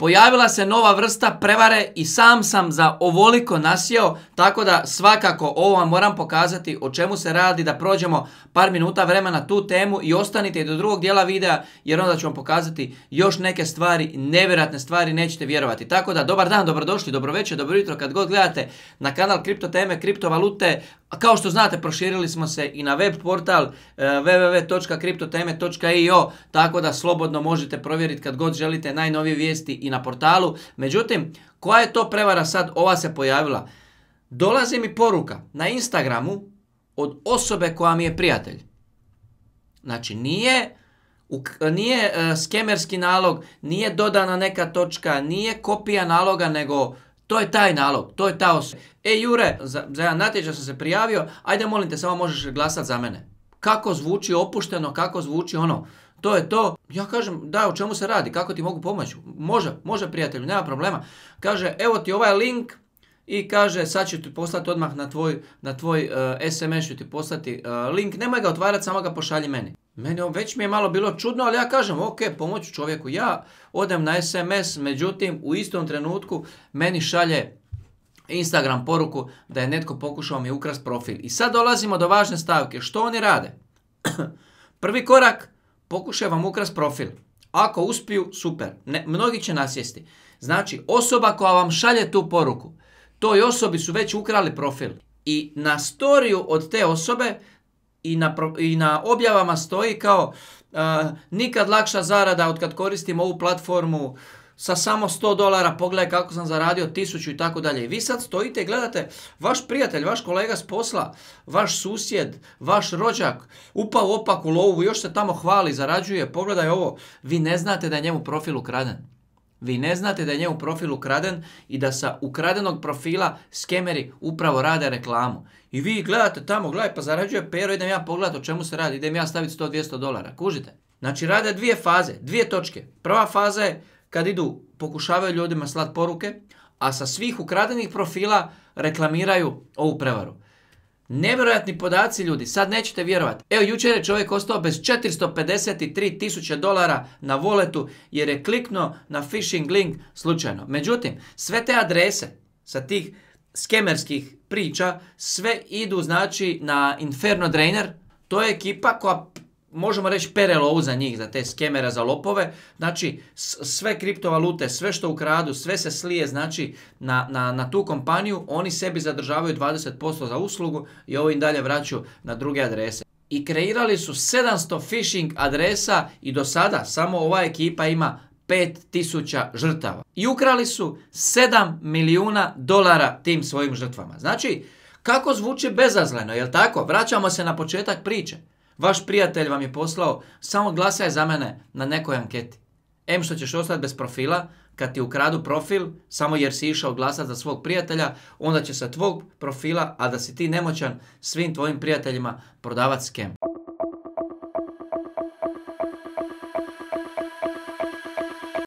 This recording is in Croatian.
Pojavila se nova vrsta prevare i sam sam za ovoliko nasjeo, tako da svakako ovo vam moram pokazati o čemu se radi, da prođemo par minuta vremena tu temu i ostanite i do drugog dijela videa, jer onda ću vam pokazati još neke stvari, nevjerojatne stvari, nećete vjerovati. Tako da, dobar dan, dobrodošli, dobro večer, dobro jutro, kad god gledate na kanal Kripto Teme, Valute, kao što znate, proširili smo se i na web portal e, www.kriptoteme.io, tako da slobodno možete provjeriti kad god želite najnovije vijesti i na portalu. Međutim, koja je to prevara sad? Ova se pojavila. Dolazi mi poruka na Instagramu od osobe koja mi je prijatelj. Znači, nije, nije e, skemerski nalog, nije dodana neka točka, nije kopija naloga, nego to je taj nalog, to je ta osoba. E, Jure, za, za jedan natječaj sam se prijavio, ajde molim te, samo možeš glasat za mene. Kako zvuči opušteno, kako zvuči ono, to je to. Ja kažem, da, o čemu se radi, kako ti mogu pomoći? Može, može prijatelju, nema problema. Kaže, evo ti ovaj link i kaže, sad ću ti poslati odmah na tvoj, na tvoj SMS, eh, ću ti poslati eh, link, nemoj ga otvarati, samo ga pošalji meni. Meni već mi je malo bilo čudno, ali ja kažem, ok, pomoću čovjeku. Ja odem na SMS, međutim, u istom trenutku meni šalje Instagram poruku da je netko pokušao mi ukrasti profil. I sad dolazimo do važne stavke. Što oni rade? Prvi korak, pokušaj vam ukras profil. Ako uspiju, super. Ne, mnogi će nasjesti. Znači, osoba koja vam šalje tu poruku, toj osobi su već ukrali profil. I na storiju od te osobe i na, i na objavama stoji kao eh, nikad lakša zarada od kad koristim ovu platformu, sa samo 100 dolara, pogledaj kako sam zaradio 1000 i tako dalje. I vi sad stojite i gledate, vaš prijatelj, vaš kolega s posla, vaš susjed, vaš rođak, upao opak u lovu, još se tamo hvali, zarađuje, pogledaj ovo, vi ne znate da je njemu profil ukraden. Vi ne znate da je njemu profil ukraden i da sa ukradenog profila skemeri upravo rade reklamu. I vi gledate tamo, gledaj pa zarađuje pero, idem ja pogledat o čemu se radi, idem ja staviti 100-200 dolara, kužite? Znači rade dvije faze, dvije točke. Prva faza je kad idu, pokušavaju ljudima slat poruke, a sa svih ukradenih profila reklamiraju ovu prevaru. Nevjerojatni podaci ljudi, sad nećete vjerovati. Evo, jučer je čovjek ostao bez 453 tisuće dolara na voletu jer je kliknuo na phishing link slučajno. Međutim, sve te adrese sa tih skemerskih priča, sve idu znači na Inferno Drainer, to je ekipa koja možemo reći perelovu za njih, za te skemere, za lopove. Znači, sve kriptovalute, sve što ukradu, sve se slije znači, na, na, na tu kompaniju, oni sebi zadržavaju 20% za uslugu i ovo im dalje vraćaju na druge adrese. I kreirali su 700 phishing adresa i do sada samo ova ekipa ima 5000 žrtava. I ukrali su 7 milijuna dolara tim svojim žrtvama. Znači, kako zvuči bezazleno, jel tako? Vraćamo se na početak priče. Vaš prijatelj vam je poslao, samo glasaj za mene na nekoj anketi. Em što ćeš ostati bez profila, kad ti ukradu profil, samo jer si išao glasat za svog prijatelja, onda će sa tvog profila, a da si ti nemoćan, svim tvojim prijateljima prodavat skemu?